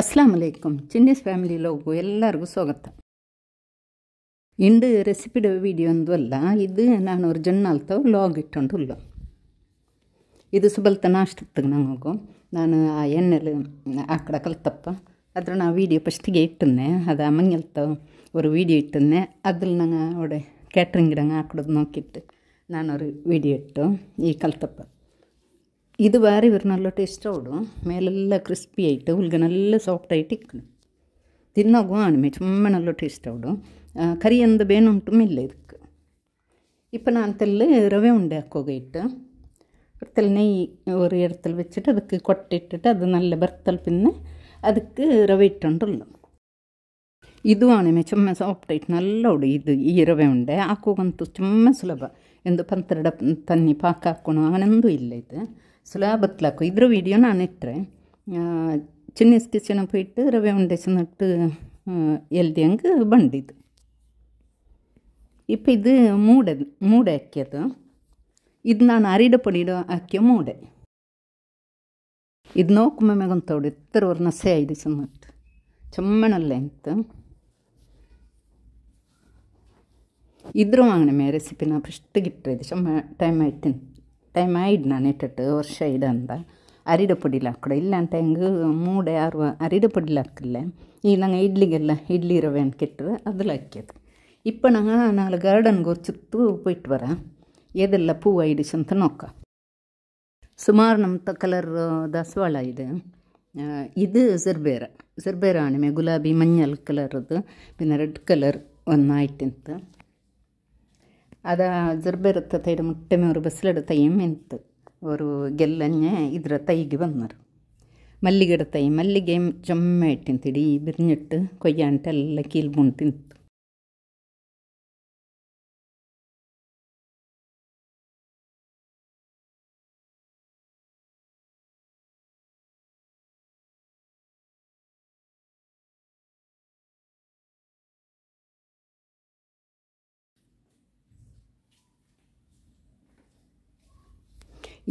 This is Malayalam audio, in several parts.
ಅಸ್ಲಾಂ ಅಲೈಕಮ್ ಚಿನ್ನೀಸ್ ಫ್ಯಾಮಿಲಿ ಲೋಗು ಎಲ್ಲರಿಗೂ ಸ್ವಾಗತ ಇಂಡು ರೆಸಿಪಿಡ ವೀಡಿಯೋ ಅಂದಲ್ಲ ಇದು ನಾನು ஒரு ಜನ್ನಾಲ್ತ ಲಾಗ್ ಇಟ್ಟೊಂಡು ಉಲ್ಲ ಇದು ಸುಬಲ್ತ ನಾಷ್ಟಕ್ಕೆ ನನಗೂ ನಾನು ಆ ಎಣ್ಣೆಲಿ ಆಕಡೆ ಕಲ್ತಪ್ಪ ಅದ್ರ ನಾ ವೀಡಿಯೋ ಫಸ್ಟಿಗೆ ಇಟ್ಟನ್ನೆ ಅದು ಅಮ್ಮಂಗೆಲ್ತ ஒரு வீடியோ ಇಟ್ಟನ್ನೆ ಅದ್ರಲ್ಲಿ ನಂಗೆ ಅವಡೆ ಕ್ಯಾಟ್ರಿಂಗ್ ಇಡಂಗೆ ಹಾಕಿಡೋದು ನೋಕಿಟ್ಟು ನಾನೊರು ವೀಡಿಯೋ ಇಟ್ಟು ಈ ಕಲ್ತಪ್ಪ ഇത് വേറെ ഒരു നല്ല ടേസ്റ്റോടും മേലെല്ല ക്രിസ്പി ആയിട്ട് ഉൽഗ നല്ല സോഫ്റ്റ് ആയിട്ട് ഇരിക്കണം തിന്നോകുവാണ് മേ ചുമ്മാ നല്ല ടേസ്റ്റോടും കറി എന്ത് വേണമിട്ടും ഇല്ല ഇതുക്ക് ഇപ്പം നാൻ തെല്ല് റവ ഉണ്ടാക്കുകയിട്ട് ഒരുത്തൽ നെയ്യ് ഒരു ഇടത്തിൽ വെച്ചിട്ട് അതക്ക് കൊട്ടിട്ടിട്ട് അത് നല്ല ബർത്തൽ പിന്നെ അതക്ക് റവ ഇട്ടുണ്ടല്ലോ ഇതുമാണ് മേ ചുമ്മ സോഫ്റ്റായിട്ട് നല്ലോട് ഇത് ഈ റവ ഉണ്ട് ആക്കുക ചുമ്മാ സുലഭം എന്ത് പന്തരുടെ തന്നി പാക്കാക്കണോ അങ്ങനെ ഇല്ല ഇത് ಸುಲಭ ಬತ್ಲಾಕು ಇದ್ರ ವಿಡಿಯೋ ನಾನು ಇಟ್ಟರೆ ಚಿನ್ನಿ ಸ್ಕಿಚನಪ್ಪ ಇಟ್ಟು ರವೆ ಉಂಡೆಸನ ಇಟ್ಟು ಎಲ್ದಿ ಹಂಗೆ ಬಂದಿದ್ದು ಇಪ್ಪ ಇದು ಮೂಡೆ ಮೂಡೆ ಹಾಕ್ಯದು ಇದು ನಾನು ಅರಿಡ ಪಡಿಡೋ ಅಕ್ಕಿಯ ಮೂಡೆ ಇದು ಮ್ಯಾಗ ಒಂದು ಎತ್ತರವರ್ನ ನಸೆ ಐದು ಸಮ್ಮಟ್ಟು ಚಮ್ಮಣಲ್ಲೇ ಅಂತ ಇದ್ರ ವಾಂಗಣೆ ರೆಸಿಪಿ ನಾ ಫಸ್ಟಿಗೆ ಇಟ್ಟರೆ ಇದು ಚಮ್ಮ ಟೈಮ್ ಆಯ್ತೀನಿ ಟೈಮ್ ಐಡ್ ನಾನು ಇಟ್ಟಿಟ್ಟು ವರ್ಷ ಇಡಂದ ಅರಿಡ ಪುಡಿಲಾಕ್ಕೊಡು ಇಲ್ಲ ಅಂತ ಹೆಂಗೆ ಮೂಡೆ ಯಾರು ಅರಿಡ ಪುಡಿಲಾಕಿಲ್ಲ ಈಗ ನಂಗೆ ಇಡ್ಲಿಗೆಲ್ಲ ಇಡ್ಲಿ ರವೆ ಅಂತ ಕೆಟ್ಟರು ಅದು ಹಾಕ್ಯದು இப்போ நாங்கள் நாங்கள் கார்டனுக்கு ஒரு சுற்று போயிட்டு வரேன் எதில் பூ ஆயிடுச்சுன்னு நோக்க சுமார் நம்ம கலர் தசவாள இது இது ஜெர்பேர ஜெர்பேர ஆனிமே குலாபி மஞ்சள் கலர் இது பின்ன ரெட் கலர் ஒன்றாயிட்டு ಅದು ಅಜ್ರಬ್ ಇರುತ್ತೆ ಇದು ಮುಟ್ಟೆ ಮೂರು ಬಸ್ಲಡು ತೈ ಮೆಂತು ಅವರು ಗೆಲ್ಲನ್ಯ ಇದರ ತೈಗೆ ಬಂದರು ಮಲ್ಲಿಗೆ ಇಡತೈ ಮಲ್ಲಿಗೆ ಚೊಮ್ಮೆ ಇಟ್ಟಿಂತಿಡಿ ಬಿರ್ನಿಟ್ಟು ಕೊಯ್ಯಾಂಟೆಲ್ಲ ಕೀಲ್ಬುಣ್ ತಿಂತು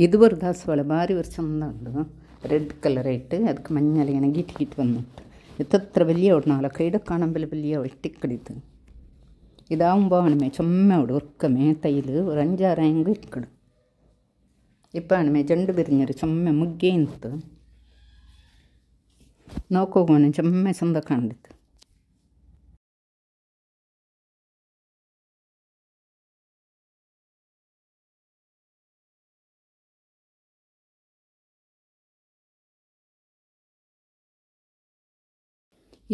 ഇത് ವರದಾಸವಾಳ ಭಾರಿ ವರ ಚಂದ ಉಂಡು ರೆಡ್ ಕಲರ್ ಐಟ್ ಅದಕ್ಕೆ ಮಂಜಲ ಇങ്ങനെ ಗೀಟಿ ಗೀಟಿ ಬಂದಿಟ್ಟು ಎತ್ತತ್ರ വലിയ ഓടണമല്ലോ കൈയുടെ കാണുമ്പോൾ വലിയ ഒട്ടിക്കടിത്ത് ഇതാവുമ്പോൾ ആണുമേ ചുമ്മയോട് ഉറക്കമേ തൈയിൽ ഒരു അഞ്ചാറായെങ്കിൽ ഇരിക്കണം ഇപ്പം ആണുമേ ചണ്ട് പിരിഞ്ഞൊരു ചുമ്മ മുഗ്ഗേന്ത് നോക്കുകയാണ് നോക്കോകോണം ചുമ്മ സ്വന്തം കണ്ടിട്ട്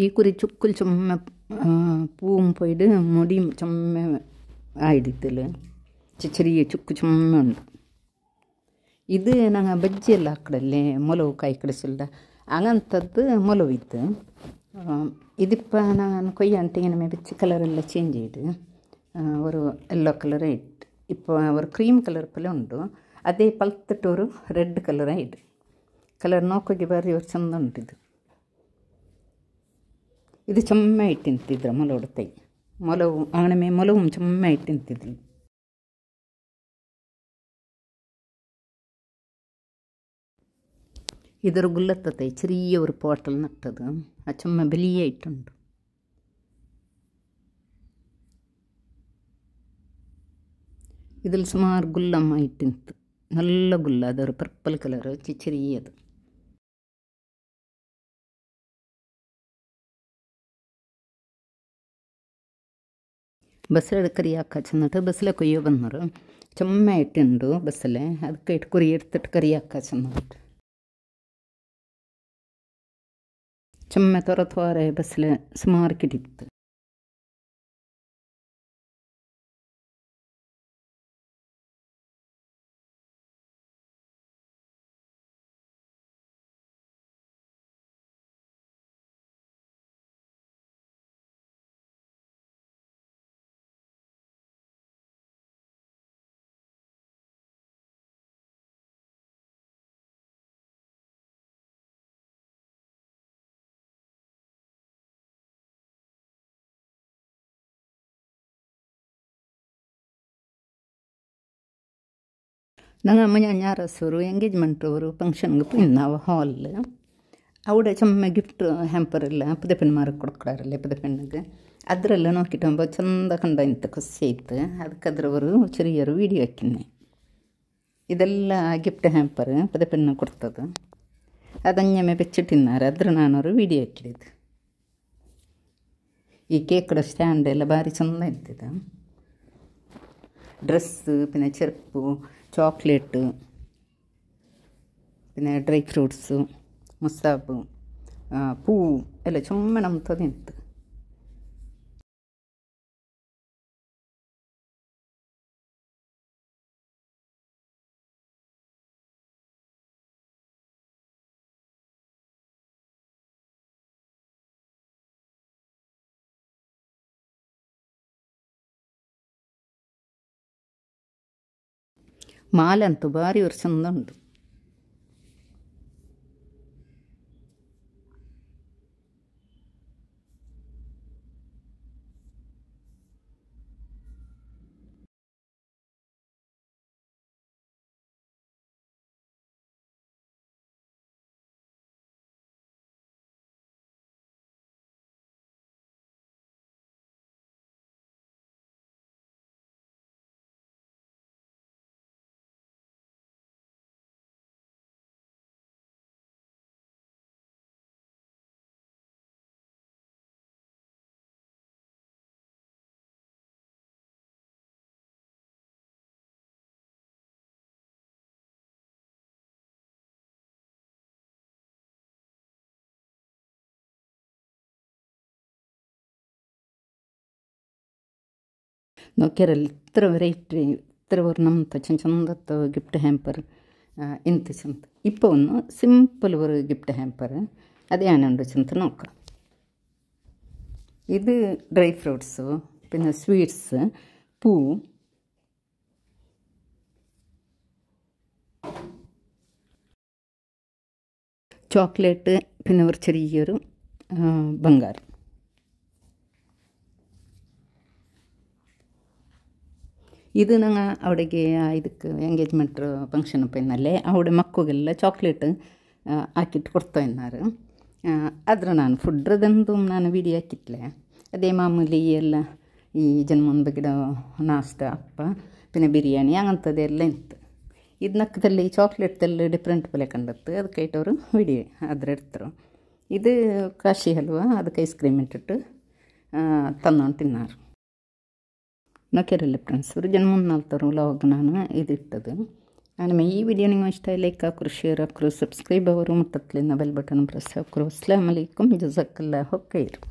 ഈ കുറി ചുക്കിൽ ചുമ്മ പൂവും പോയിട്ട് മുടിയും ചുമ്മ ആയിടത്തിൽ ചെറിയ ചുക്ക് ചുമ്മ ഉണ്ട് ഇത് ನಂಗೆ ಬಜ್ಜಿ ಎಲ್ಲ ಹಾಕಡಲ್ಲೇ ಮೊಲವು ಕಾಯಿ ಕಡಿಸಿಲ್ದ ಹಂಗಂಥದ್ದು ಮೊಲವು ಇತ್ತು ಇದಪ್ಪ ನಾನು ಕೊಯ್ಯಂತ ಏನಮೆ ಬಿಚ್ಚಿ ಕಲರೆಲ್ಲ ಚೇಂಜ್ ಇಡು ಅವರು ಎಲ್ಲೋ ಕಲರ್ ಇಟ್ಟು ಇಪ್ಪ ಅವರು ಕ್ರೀಮ್ ಕಲರ್ ಪಲ್ಲೆ ಉಂಟು ಅದೇ ಪಲ್ತಿಟ್ಟವರು ರೆಡ್ ಕಲರ ಇಡು ಕಲರ್ ನೋಕೋಗಿ ಬಾರಿ ಅವ್ರು ಚಂದ ಉಂಟಿದ್ದು ಇದು ಚೆಮ್ಮ ಇಟ್ಟು ತಿಂತಿದ್ರು ಮೊಲೊಡ್ತೈ ಮೊಲವು ಆಣಮೆ ಮೊಲವು ಚೆಮ್ಮ ಇಟ್ಟು ತಿಂತಿದ್ರು ഇതൊരു ഗുല്ലത്തത്തെ ചെറിയ ഒരു പോട്ടൽ നട്ടത് അച്ചമ്മ ബലിയായിട്ടുണ്ട് ഇതിൽ സുമാർ ഗുല്ലമായിട്ട് നല്ല ഗുല്ല അതൊരു പർപ്പിൾ കളർ ചെറിയത് ബസ്സിൽ കറിയാക്കുക ചെന്നിട്ട് ബസ്സിലെ കൊയ്യോ വന്നറ് ചുമ്മായിട്ടുണ്ട് ബസ്സിൽ അത് കേട്ട് കുറി എടുത്തിട്ട് കറിയാക്കുക ചെന്നിട്ട് ചുമ്മ തുറ തോറെ ബസ്സിൽ സുമാർ ನಂಗೆ ಅಮ್ಮನ ಅರಸರು ಎಂಗೇಜ್ಮೆಂಟವರು ಫಂಕ್ಷನ್ಗೆ ಪಿನ್ ನಾವು ಹಾಲ್ അവിടെ ചുമ്മ ഗിഫ്റ്റ് ഹ്യാമ്പറല്ല പുതപ്പന്മാർക്ക് കൊടുക്കാറല്ലേ പുതപ്പണ്ണക്ക് അതിലെല്ലാം നോക്കിയിട്ടാകുമ്പോൾ ചന്ത കണ്ട ഇന്നത്തെ കൊസ്റ്റേത്ത് അതൊക്കെ ഒരു ചെറിയൊരു വീഡിയോ വയ്ക്കുന്നേ ഇതെല്ല ഗിഫ്റ്റ് ഹ്യാമ്പർ പുതപ്പെണ്ണ കൊടുത്തത് അതങ്ങനെ വെച്ചിട്ടിന്നാറ് അതിൽ വീഡിയോ വയ്ക്കിയത് ഈ കേക്കിടെ സ്റ്റാൻഡ് എല്ലാം ഭാരി ചന്ത എത്തിയത് ഡ്രസ്സ് പിന്നെ ചെരുപ്പ് ചോക്ലേറ്റ് പിന്നെ ഡ്രൈ ഫ്രൂട്ട്സ് മുസ്താബ് പൂ എല്ലാം ചുമ്മാ നമുക്ക് തിന്നത് മാലൻ തുപാരി ഉരച്ചെന്നുണ്ട് ನೋಕ್ಯಾರಲ್ಲ ಇತ್ರ ವೆರೈಟಿ ಇತ್ರ ವರ್ಣಂತ ಚಂದ ಚಂದತ್ತ ಗಿಫ್ಟ್ ಹ್ಯಾಂಪರ್ ಇಂತ ಚಂದ ಇಪ್ಪ ಒಂದು ಸಿಂಪಲ್ ഒരു ഗിഫ്റ്റ് ഹാമ്പർ അത് ഞാനുണ്ട് ചെന്ന് നോക്കാം ഇത് ഡ്രൈ ഫ്രൂട്ട്സ് പിന്നെ സ്വീറ്റ്സ് പൂ ചോക്ലേറ്റ് പിന്നെ ഒരു ചെറിയൊരു ബംഗാർ ಇದು ನಂಗೆ ಅವಳಿಗೆ ಇದಕ್ಕೆ ಎಂಗೇಜ್ಮೆಂಟ್ ಫಂಕ್ಷನ್ ಪೆನ್ನಲ್ಲೇ ಅವಡೆ ಮಕ್ಕಳಿಗೆಲ್ಲ ಚಾಕ್ಲೇಟ್ ಹಾಕಿಟ್ಟು ಕೊಡ್ತಾ ಇದ್ದಾರೆ ಆದ್ರೆ ನಾನು ಫುಡ್ರದಂದು ನಾನು ವಿಡಿಯೋ ಹಾಕಿಟ್ಲೆ ಅದೇ ಮಾಮೂಲಿ ಎಲ್ಲ ಈ ಜನ್ಮನ್ ಬಗೆಡ ನಾಷ್ಟ അപ്പ പിന്നെ ബിരിയാണി അങ്ങനത്തെ എല്ലാം ഇട്ട് ഇതിനൊക്കെ തന്നെ ഈ ചോക്ലേറ്റ് തന്നെ ഡിഫറെൻറ്റ് പോലെ കണ്ടെത്ത് അതൊക്കെയായിട്ട് ഒരു വീഡിയോ അതിലെടുത്തോ ഇത് കാശി ഹൽവ അതൊക്കെ ഐസ്ക്രീം ഇട്ടിട്ട് തന്നോണ്ട് തിന്നാറ് എന്നൊക്കെ അറിയില്ല ഫ്രണ്ട്സ് ഒരു ജന്മ ഒന്നാളത്തോറും ലോകനാണ് ഇതിട്ടത് അങ്ങനെ ഈ വീഡിയോ നിങ്ങൾ ഇഷ്ടമായി ലൈക്ക് ആക്കുക ഷെയർ ആക്കുക സബ്സ്ക്രൈബ് ആവറും മൊത്തത്തിൽ നിന്ന് ബെൽ ബട്ടൺ പ്രസ് ആക്കുക അസ്സാം വലൈക്കും ജസക്കല്ലാഹൊക്കെ